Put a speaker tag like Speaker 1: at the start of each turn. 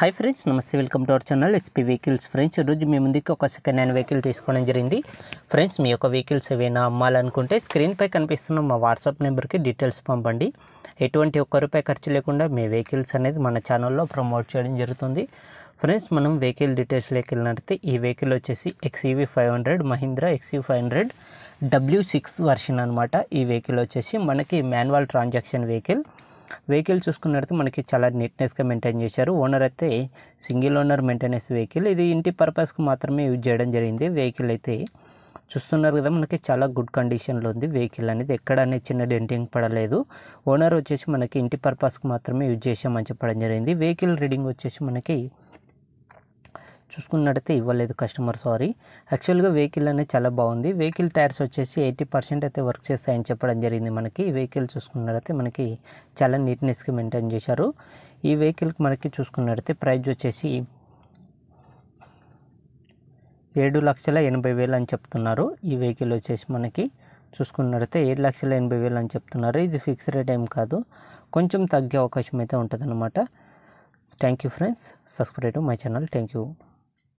Speaker 1: hi friends నమస్తే welcome to our channel SP vehicles friends ఈరోజు మీ ముందుకి ఒక సెకండ్ హ్యాండ్ వెహికల్ తీసుకోవడం జరిగింది ఫ్రెండ్స్ మీ యొక్క వెహికల్స్ ఏవైనా అమ్మాలనుకుంటే స్క్రీన్పై కనిపిస్తున్న మా వాట్సాప్ నెంబర్కి డీటెయిల్స్ పంపండి ఎటువంటి ఒక్క రూపాయి ఖర్చు లేకుండా మీ వెహికల్స్ అనేది మన ఛానల్లో ప్రమోట్ చేయడం జరుగుతుంది ఫ్రెండ్స్ మనం వెహికల్ డీటెయిల్స్లోకి నడితే ఈ వెహికల్ వచ్చేసి XEV five hundred Mahindra XUV five hundred W six version అనమాట ఈ వెహికల్ వచ్చేసి మనకి మాన్యువల్ ట్రాన్సాక్షన్ వెహికల్ వెహికల్ చూసుకున్నట్టు మనకి చాలా నీట్నెస్గా మెయింటైన్ చేశారు ఓనర్ అయితే సింగిల్ ఓనర్ మెయింటెనెన్స్ వెహికల్ ఇది ఇంటి పర్పస్కి మాత్రమే యూజ్ చేయడం జరిగింది వెహికల్ అయితే చూస్తున్నారు కదా మనకి చాలా గుడ్ కండిషన్లో ఉంది వెహికల్ అనేది ఎక్కడ అనేది చిన్న డెంటింగ్ పడలేదు ఓనర్ వచ్చేసి మనకి ఇంటి పర్పస్కి మాత్రమే యూజ్ చేసామని చెప్పడం జరిగింది వెహికల్ రీడింగ్ వచ్చేసి మనకి చూసుకున్నట్టయితే ఇవ్వలేదు కస్టమర్ సారీ యాక్చువల్గా వెహికల్ అనేది చాలా బాగుంది వెహికల్ టైర్స్ వచ్చేసి ఎయిటీ పర్సెంట్ అయితే వర్క్ చేస్తాయని చెప్పడం జరిగింది మనకి వెహికల్ చూసుకున్నట్టయితే మనకి చాలా నీట్నెస్కి మెయింటైన్ చేశారు ఈ వెహికల్కి మనకి చూసుకున్నట్టయితే ప్రైజ్ వచ్చేసి ఏడు లక్షల ఎనభై వేలు అని చెప్తున్నారు ఈ వెహికల్ వచ్చేసి మనకి చూసుకున్నట్టయితే ఏడు లక్షల ఎనభై వేలు అని చెప్తున్నారు ఇది ఫిక్స్ రేట్ ఏం కాదు కొంచెం తగ్గే అవకాశం అయితే ఉంటుందన్నమాట thank you friends subscribe my channel thank you